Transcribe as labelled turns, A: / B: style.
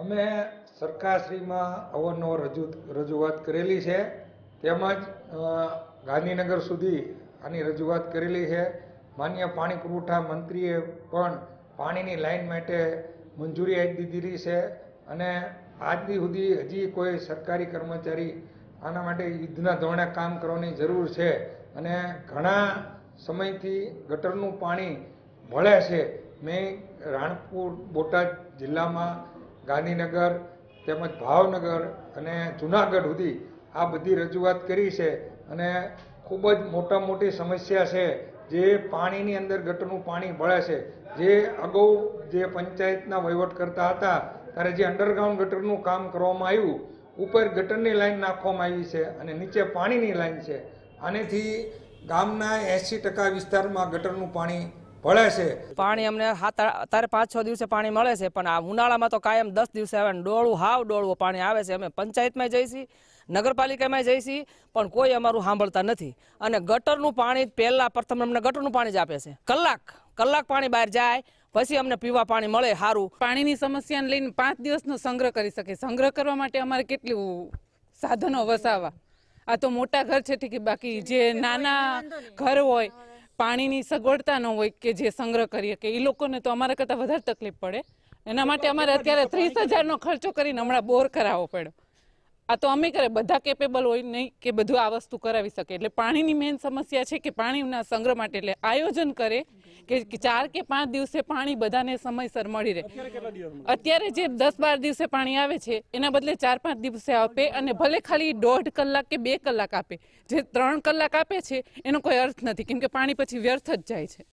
A: અમે સરકારશ્રીમાં અવારનવાર રજૂ રજૂઆત કરેલી છે તેમજ ગાંધીનગર સુધી આની રજૂઆત કરેલી છે માન્ય પાણી પુરવઠા મંત્રીએ પણ પાણીની લાઈન માટે મંજૂરી આપી દીધી છે અને આજની સુધી હજી કોઈ સરકારી કર્મચારી આના માટે યુદ્ધના ધોરણે કામ કરવાની જરૂર છે અને ઘણા સમયથી ગટરનું પાણી મળે છે મેં રાણપુર બોટાદ જિલ્લામાં ગાંધીનગર તેમજ ભાવનગર અને જુનાગઢ સુધી આ બધી રજૂઆત કરી છે અને ખૂબ જ મોટા મોટી સમસ્યા છે જે પાણીની અંદર ગટરનું પાણી ભળે છે જે અગાઉ જે પંચાયતના વહીવટ કરતા હતા ત્યારે જે અંડરગ્રાઉન્ડ ગટરનું કામ કરવામાં આવ્યું ઉપર ગટરની લાઈન નાખવામાં આવી છે અને નીચે પાણીની લાઈન છે આનેથી ગામના એંસી ટકા વિસ્તારમાં ગટરનું પાણી પડે છે
B: પાણી અમને અત્યારે પાંચ છ દિવસે પાણી મળે છે પણ આ ઉનાળામાં તો કાયમ દસ દિવસે આવે ડોળું હાવ ડોળવું પાણી આવે છે અમે પંચાયતમાં જઈશી નગરપાલિકામાં જઈશી પણ કોઈ અમારું સાંભળતા નથી અને ગટરનું પાણી પહેલાં પ્રથમ અમને ગટરનું પાણી જ આપે છે કલાક કલાક પાણી બહાર જાય પછી અમને પીવા પાણી મળે સારું પાણીની સમસ્યાને લઈને પાંચ
C: દિવસનો સંગ્રહ કરી શકે સંગ્રહ કરવા માટે અમારે કેટલું સાધનો વસાવા આ તો મોટા ઘર છે ઠીક બાકી જે નાના ઘર હોય પાણીની સગવડતા ન હોય કે જે સંગ્રહ કરીએ કે એ લોકોને તો અમારા કરતાં વધારે તકલીફ પડે એના માટે અમારે અત્યારે ત્રીસ હજારનો ખર્ચો કરીને હમણાં બોર કરાવવો પડ્યો આ તો અમે કરે બધા કેપેબલ હોય નહીં કે બધું આ વસ્તુ કરાવી શકે એટલે પાણીની મેઇન સમસ્યા છે કે પાણીના સંગ્રહ માટે એટલે આયોજન કરે કે ચાર કે પાંચ દિવસે પાણી બધાને સમયસર મળી રહે અત્યારે જે દસ બાર દિવસે પાણી આવે છે એના બદલે ચાર પાંચ દિવસે આપે અને ભલે ખાલી દોઢ કલાક કે બે કલાક આપે જે ત્રણ કલાક આપે છે એનો કોઈ અર્થ નથી કેમ કે પાણી પછી વ્યર્થ જ જાય છે